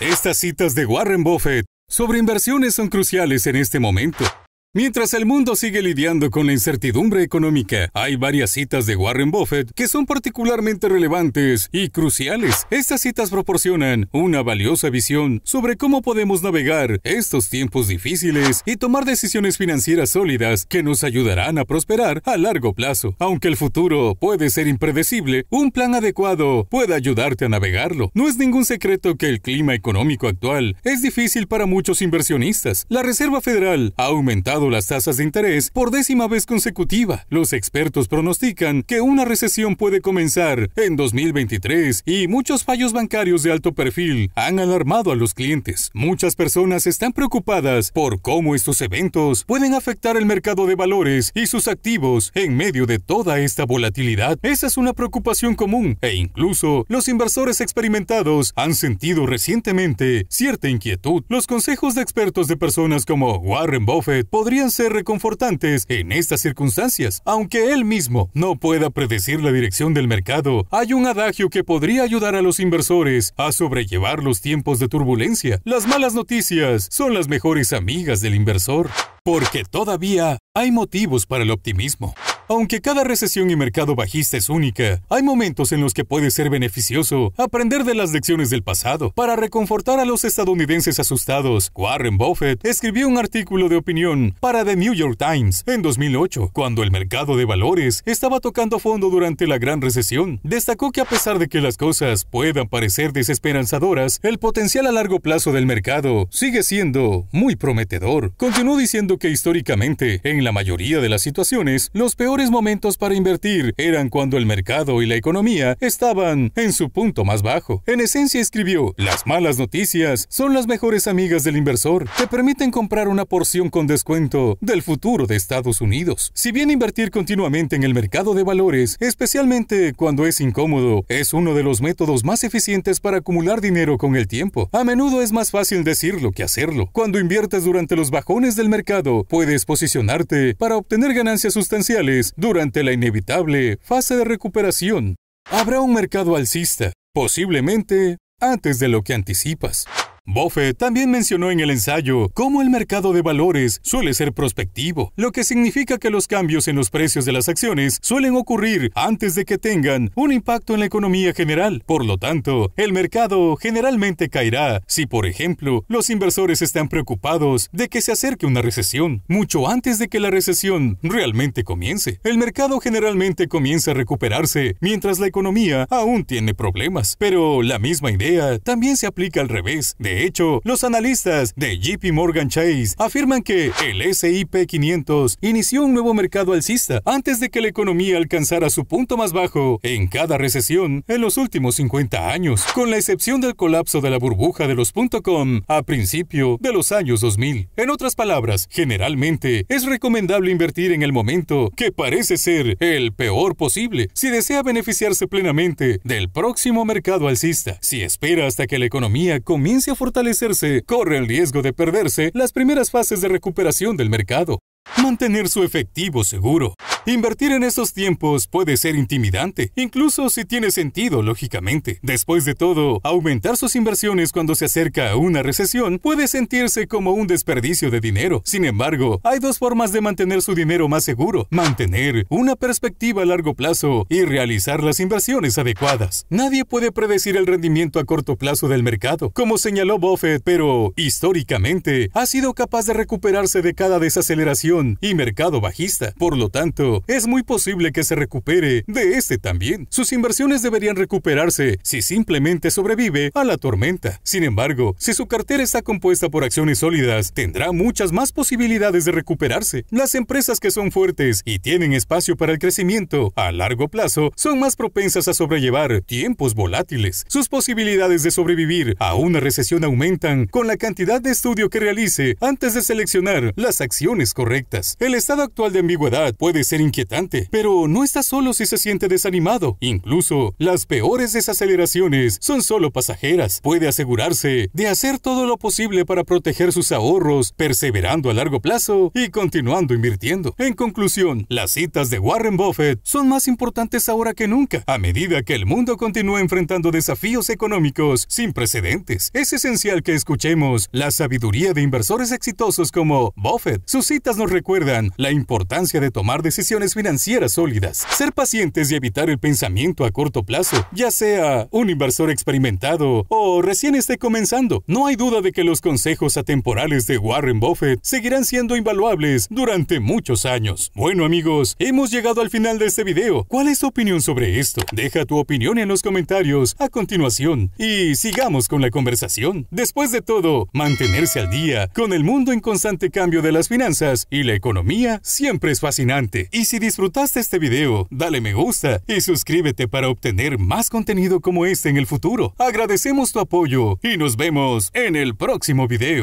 Estas citas de Warren Buffett sobre inversiones son cruciales en este momento. Mientras el mundo sigue lidiando con la incertidumbre económica, hay varias citas de Warren Buffett que son particularmente relevantes y cruciales. Estas citas proporcionan una valiosa visión sobre cómo podemos navegar estos tiempos difíciles y tomar decisiones financieras sólidas que nos ayudarán a prosperar a largo plazo. Aunque el futuro puede ser impredecible, un plan adecuado puede ayudarte a navegarlo. No es ningún secreto que el clima económico actual es difícil para muchos inversionistas. La Reserva Federal ha aumentado las tasas de interés por décima vez consecutiva. Los expertos pronostican que una recesión puede comenzar en 2023 y muchos fallos bancarios de alto perfil han alarmado a los clientes. Muchas personas están preocupadas por cómo estos eventos pueden afectar el mercado de valores y sus activos en medio de toda esta volatilidad. Esa es una preocupación común e incluso los inversores experimentados han sentido recientemente cierta inquietud. Los consejos de expertos de personas como Warren Buffett podrían ser reconfortantes en estas circunstancias. Aunque él mismo no pueda predecir la dirección del mercado, hay un adagio que podría ayudar a los inversores a sobrellevar los tiempos de turbulencia. Las malas noticias son las mejores amigas del inversor, porque todavía hay motivos para el optimismo. Aunque cada recesión y mercado bajista es única, hay momentos en los que puede ser beneficioso aprender de las lecciones del pasado. Para reconfortar a los estadounidenses asustados, Warren Buffett escribió un artículo de opinión para The New York Times en 2008, cuando el mercado de valores estaba tocando fondo durante la Gran Recesión. Destacó que a pesar de que las cosas puedan parecer desesperanzadoras, el potencial a largo plazo del mercado sigue siendo muy prometedor. Continuó diciendo que históricamente, en la mayoría de las situaciones, los peores momentos para invertir eran cuando el mercado y la economía estaban en su punto más bajo. En esencia escribió, las malas noticias son las mejores amigas del inversor. Te permiten comprar una porción con descuento del futuro de Estados Unidos. Si bien invertir continuamente en el mercado de valores, especialmente cuando es incómodo, es uno de los métodos más eficientes para acumular dinero con el tiempo. A menudo es más fácil decirlo que hacerlo. Cuando inviertes durante los bajones del mercado, puedes posicionarte para obtener ganancias sustanciales durante la inevitable fase de recuperación. Habrá un mercado alcista, posiblemente antes de lo que anticipas. Buffett también mencionó en el ensayo cómo el mercado de valores suele ser prospectivo, lo que significa que los cambios en los precios de las acciones suelen ocurrir antes de que tengan un impacto en la economía general. Por lo tanto, el mercado generalmente caerá si, por ejemplo, los inversores están preocupados de que se acerque una recesión, mucho antes de que la recesión realmente comience. El mercado generalmente comienza a recuperarse mientras la economía aún tiene problemas, pero la misma idea también se aplica al revés. De hecho, los analistas de JP Morgan Chase afirman que el SIP 500 inició un nuevo mercado alcista antes de que la economía alcanzara su punto más bajo en cada recesión en los últimos 50 años, con la excepción del colapso de la burbuja de los .com a principio de los años 2000. En otras palabras, generalmente es recomendable invertir en el momento que parece ser el peor posible si desea beneficiarse plenamente del próximo mercado alcista. Si espera hasta que la economía comience a formar fortalecerse, corre el riesgo de perderse las primeras fases de recuperación del mercado. Mantener su efectivo seguro. Invertir en estos tiempos puede ser intimidante, incluso si tiene sentido, lógicamente. Después de todo, aumentar sus inversiones cuando se acerca a una recesión puede sentirse como un desperdicio de dinero. Sin embargo, hay dos formas de mantener su dinero más seguro, mantener una perspectiva a largo plazo y realizar las inversiones adecuadas. Nadie puede predecir el rendimiento a corto plazo del mercado, como señaló Buffett, pero históricamente ha sido capaz de recuperarse de cada desaceleración y mercado bajista. Por lo tanto, es muy posible que se recupere de este también. Sus inversiones deberían recuperarse si simplemente sobrevive a la tormenta. Sin embargo, si su cartera está compuesta por acciones sólidas, tendrá muchas más posibilidades de recuperarse. Las empresas que son fuertes y tienen espacio para el crecimiento a largo plazo son más propensas a sobrellevar tiempos volátiles. Sus posibilidades de sobrevivir a una recesión aumentan con la cantidad de estudio que realice antes de seleccionar las acciones correctas. El estado actual de ambigüedad puede ser inquietante, pero no está solo si se siente desanimado. Incluso las peores desaceleraciones son solo pasajeras. Puede asegurarse de hacer todo lo posible para proteger sus ahorros, perseverando a largo plazo y continuando invirtiendo. En conclusión, las citas de Warren Buffett son más importantes ahora que nunca, a medida que el mundo continúa enfrentando desafíos económicos sin precedentes. Es esencial que escuchemos la sabiduría de inversores exitosos como Buffett. Sus citas nos recuerdan la importancia de tomar decisiones financieras sólidas, ser pacientes y evitar el pensamiento a corto plazo, ya sea un inversor experimentado o recién esté comenzando. No hay duda de que los consejos atemporales de Warren Buffett seguirán siendo invaluables durante muchos años. Bueno amigos, hemos llegado al final de este video. ¿Cuál es tu opinión sobre esto? Deja tu opinión en los comentarios a continuación y sigamos con la conversación. Después de todo, mantenerse al día con el mundo en constante cambio de las finanzas y la economía siempre es fascinante. Y si disfrutaste este video, dale me gusta y suscríbete para obtener más contenido como este en el futuro. Agradecemos tu apoyo y nos vemos en el próximo video.